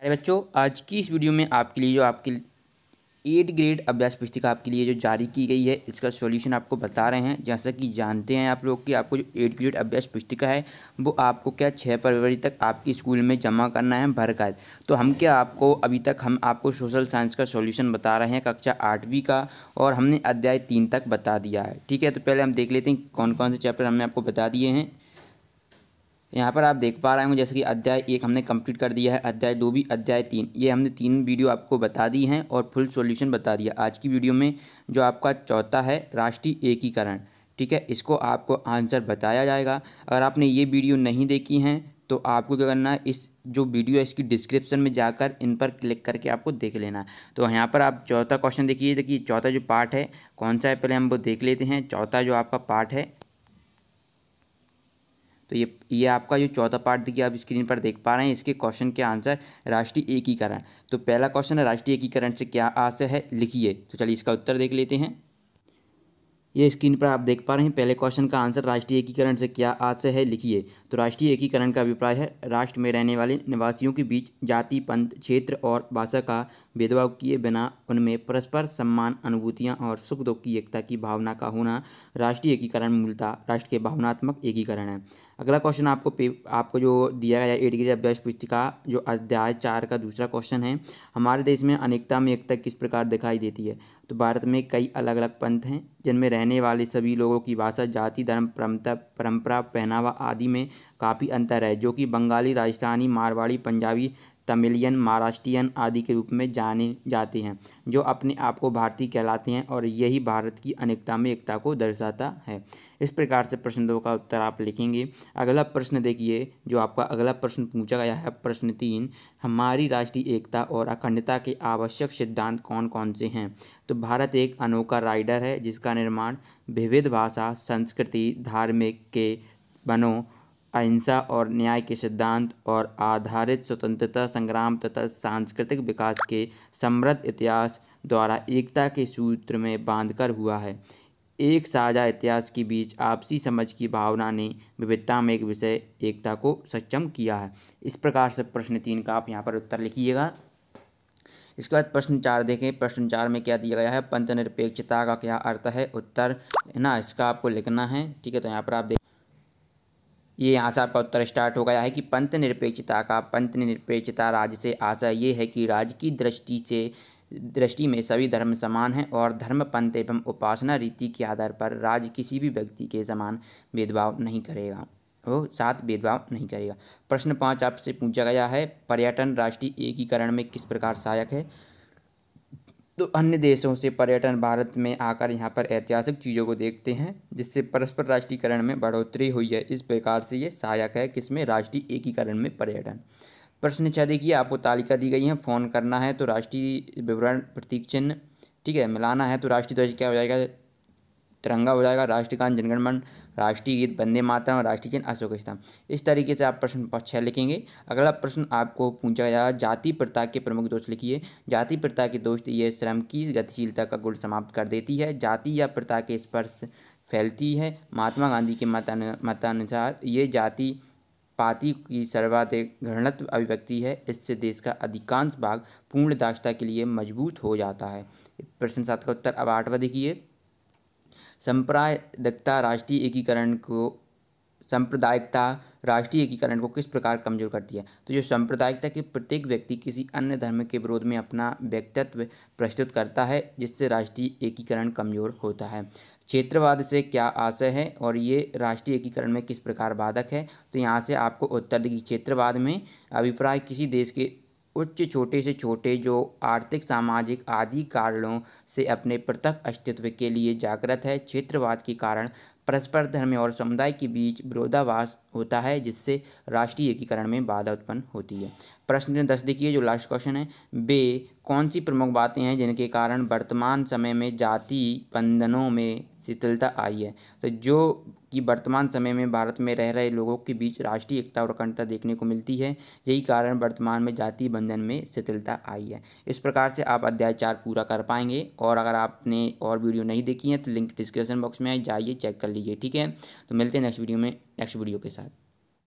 प्यारे बच्चों आज की इस वीडियो में आपके लिए जो आपके एट ग्रेड अभ्यास पुस्तिका आपके लिए जो जारी की गई है इसका सॉल्यूशन आपको बता रहे हैं जैसा कि जानते हैं आप लोग कि आपको जो एट ग्रेड अभ्यास पुस्तिका है वो आपको क्या छः फरवरी तक आपके स्कूल में जमा करना है भरकर तो हम क्या आपको अभी तक हम आपको सोशल साइंस का सॉल्यूशन बता रहे हैं कक्षा आठवीं का और हमने अध्याय तीन तक बता दिया है ठीक है तो पहले हम देख लेते हैं कौन कौन से चैप्टर हमने आपको बता दिए हैं यहाँ पर आप देख पा रहे होंगे जैसे कि अध्याय एक हमने कंप्लीट कर दिया है अध्याय दो भी अध्याय तीन ये हमने तीन वीडियो आपको बता दी हैं और फुल सॉल्यूशन बता दिया आज की वीडियो में जो आपका चौथा है राष्ट्रीय एकीकरण ठीक है इसको आपको आंसर बताया जाएगा अगर आपने ये वीडियो नहीं देखी हैं तो आपको क्या करना है इस जो वीडियो है इसकी डिस्क्रिप्शन में जाकर इन पर क्लिक करके आपको देख लेना तो यहाँ पर आप चौथा क्वेश्चन देखिए देखिए चौथा जो पार्ट है कौन सा है पहले हम वो देख लेते हैं चौथा जो आपका पार्ट है तो ये ये आपका जो चौथा पार्ट देखिए आप स्क्रीन पर देख पा रहे हैं इसके क्वेश्चन के आंसर राष्ट्रीय एकीकरण तो पहला क्वेश्चन है राष्ट्रीय एकीकरण से क्या आशय है लिखिए तो चलिए इसका उत्तर देख लेते हैं ये स्क्रीन पर आप देख पा रहे हैं पहले क्वेश्चन का आंसर राष्ट्रीय एकीकरण से क्या आशय है लिखिए तो राष्ट्रीय एकीकरण का अभिप्राय है राष्ट्र में रहने वाले निवासियों के बीच जाति पंथ क्षेत्र और भाषा का भेदभाव किए बिना उनमें परस्पर सम्मान अनुभूतियां और सुख दुख की एकता की भावना का होना राष्ट्रीय एकीकरण मूलता राष्ट्र के भावनात्मक एकीकरण है अगला क्वेश्चन आपको पे आपको जो दिया गया एट ग्रेड अभ्यास पुस्तिका जो अध्याय चार का दूसरा क्वेश्चन है हमारे देश में अनेकता में एकता किस प्रकार दिखाई देती है तो भारत में कई अलग अलग पंथ हैं जिनमें रहने वाले सभी लोगों की भाषा जाति धर्म परमता परंपरा पहनावा आदि में काफ़ी अंतर है जो कि बंगाली राजस्थानी मारवाड़ी पंजाबी तमिलियन महाराष्ट्रियन आदि के रूप में जाने जाते हैं जो अपने आप को भारतीय कहलाते हैं और यही भारत की अनेकता में एकता को दर्शाता है इस प्रकार से प्रश्न दो का उत्तर आप लिखेंगे अगला प्रश्न देखिए जो आपका अगला प्रश्न पूछा गया है प्रश्न तीन हमारी राष्ट्रीय एकता और अखंडता के आवश्यक सिद्धांत कौन कौन से हैं तो भारत एक अनोखा राइडर है जिसका निर्माण विविध भाषा संस्कृति धार्मिक के बनों अहिंसा और न्याय के सिद्धांत और आधारित स्वतंत्रता संग्राम तथा सांस्कृतिक विकास के समृद्ध इतिहास द्वारा एकता के सूत्र में बांधकर हुआ है एक साझा इतिहास के बीच आपसी समझ की भावना ने विविधता में एक विषय एकता को सक्षम किया है इस प्रकार से प्रश्न तीन का आप यहाँ पर उत्तर लिखिएगा इसके बाद प्रश्न चार देखें प्रश्न चार में क्या दिया गया है पंथ निरपेक्षता का क्या अर्थ है उत्तर है ना इसका आपको लिखना है ठीक है तो यहाँ पर आप देख ये यहाँ से आपका उत्तर स्टार्ट हो गया है कि पंथ निरपेक्षता का पंथ निरपेक्षता राज्य से आशा ये है कि राज्य की दृष्टि से दृष्टि में सभी धर्म समान हैं और धर्म पंथ एवं उपासना रीति के आधार पर राज्य किसी भी व्यक्ति के समान भेदभाव नहीं करेगा वो साथ भेदभाव नहीं करेगा प्रश्न पाँच आपसे पूछा गया है पर्यटन राष्ट्रीय एकीकरण में किस प्रकार सहायक है तो अन्य देशों से पर्यटन भारत में आकर यहाँ पर ऐतिहासिक चीज़ों को देखते हैं जिससे परस्पर राष्ट्रीयकरण में बढ़ोतरी हुई है इस प्रकार से ये सहायक है किसमें राष्ट्रीय एकीकरण में पर्यटन प्रश्न छह देखिए आपको तालिका दी गई है फ़ोन करना है तो राष्ट्रीय विवरण प्रतीक चिन्ह ठीक है मिलाना है तो राष्ट्रीय ध्वज क्या हो जाएगा तिरंगा हो जाएगा राष्ट्रगान जनगणमन राष्ट्रीय गीत बंदे मातरम और राष्ट्रीय चिन्ह अशोक स्तंभ इस तरीके से आप प्रश्न छः लिखेंगे अगला प्रश्न आपको पूछा जाएगा जाति प्रथा के प्रमुख दोष लिखिए जाति प्रथा के दोष ये श्रम की गतिशीलता का गुण समाप्त कर देती है जाति या प्रथा के स्पर्श फैलती है महात्मा गांधी के मतान मतानुसार ये जाति पाति की सर्वाधिक घृणत्व अभिव्यक्ति है इससे देश का अधिकांश भाग पूर्ण दाक्षता के लिए मजबूत हो जाता है प्रश्न सात का उत्तर अब आठवा देखिए संप्रायदकता राष्ट्रीय एकीकरण को सांप्रदायिकता राष्ट्रीय एकीकरण को किस प्रकार कमजोर करती है तो जो सांप्रदायिकता के प्रत्येक व्यक्ति किसी अन्य धर्म के विरोध में अपना व्यक्तित्व प्रस्तुत करता है जिससे राष्ट्रीय एकीकरण कमजोर होता है क्षेत्रवाद से क्या आशय है और ये राष्ट्रीय एकीकरण में किस प्रकार बाधक है तो यहाँ से आपको उत्तर देगी क्षेत्रवाद में अभिप्राय किसी देश के उच्च छोटे से छोटे जो आर्थिक सामाजिक आदि कारणों से अपने पृथक अस्तित्व के लिए जागृत है क्षेत्रवाद के कारण परस्पर धर्म और समुदाय के बीच विरोधावास होता है जिससे राष्ट्रीय एकीकरण में बाधा उत्पन्न होती है प्रश्न दस देखिए जो लास्ट क्वेश्चन है वे कौन सी प्रमुख बातें हैं जिनके कारण वर्तमान समय में जाति बंधनों में शीतलता आई है तो जो कि वर्तमान समय में भारत में रह रहे लोगों के बीच राष्ट्रीय एकता और अखंडता देखने को मिलती है यही कारण वर्तमान में जाति बंधन में शिथिलता आई है इस प्रकार से आप अध्याय चार पूरा कर पाएंगे और अगर आपने और वीडियो नहीं देखी है तो लिंक डिस्क्रिप्शन बॉक्स में जाइए चेक कर लीजिए ठीक है तो मिलते हैं नेक्स्ट वीडियो में नेक्स्ट वीडियो के साथ